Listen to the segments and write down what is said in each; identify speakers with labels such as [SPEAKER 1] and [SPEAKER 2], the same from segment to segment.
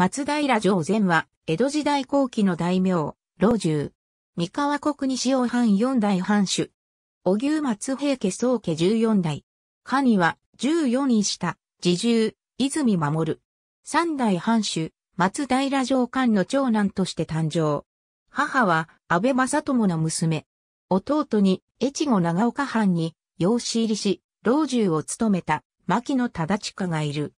[SPEAKER 1] 松平城前は、江戸時代後期の大名、老中。三河国西尾藩四代藩主。小牛松平家宗家十四代。下には、十四位下、自重、泉守。三代藩主、松平城官の長男として誕生。母は、安倍正友の娘。弟に、越後長岡藩に、養子入りし、老中を務めた、牧野忠親がいる。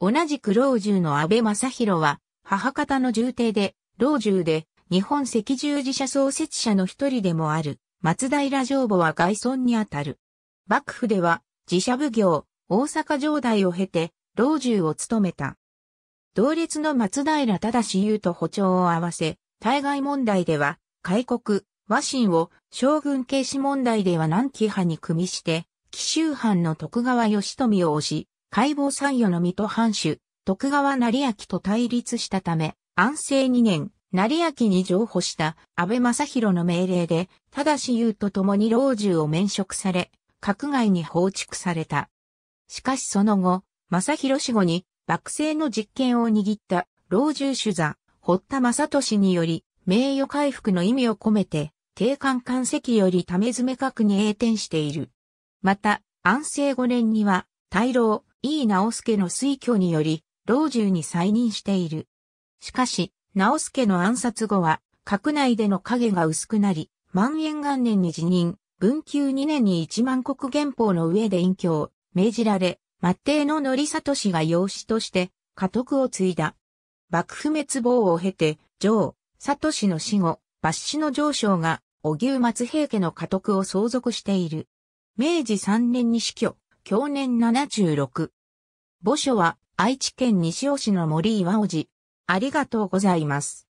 [SPEAKER 1] 同じく老中の安倍正弘は、母方の重帝で、老中で、日本赤十字社創設者の一人でもある、松平上母は外孫にあたる。幕府では、自社奉行、大阪城代を経て、老中を務めた。同列の松平忠優と歩調を合わせ、対外問題では、開国、和親を将軍軽視問題では南紀派に組みして、紀州藩の徳川義富を推し、解剖参与の水戸藩主、徳川成明と対立したため、安政2年、成明に譲歩した安倍正弘の命令で、ただし優と共に老中を免職され、閣外に放逐された。しかしその後、正弘死後に、幕政の実権を握った老中主座、堀田正俊により、名誉回復の意味を込めて、定官官席より溜め詰め閣に栄転している。また、安政5年には、大老、井伊直輔の推挙により、老中に再任している。しかし、直輔の暗殺後は、閣内での影が薄くなり、万延元年に辞任、文久2年に一万国元法の上で隠居、命じられ、末帝の則里氏が養子として、家督を継いだ。幕府滅亡を経て、上、里氏の死後、抜氏の上将が、小牛松平家の家督を相続している。明治3年に死去。享年76。墓所は愛知県西尾市の森岩おじ。ありがとうございます。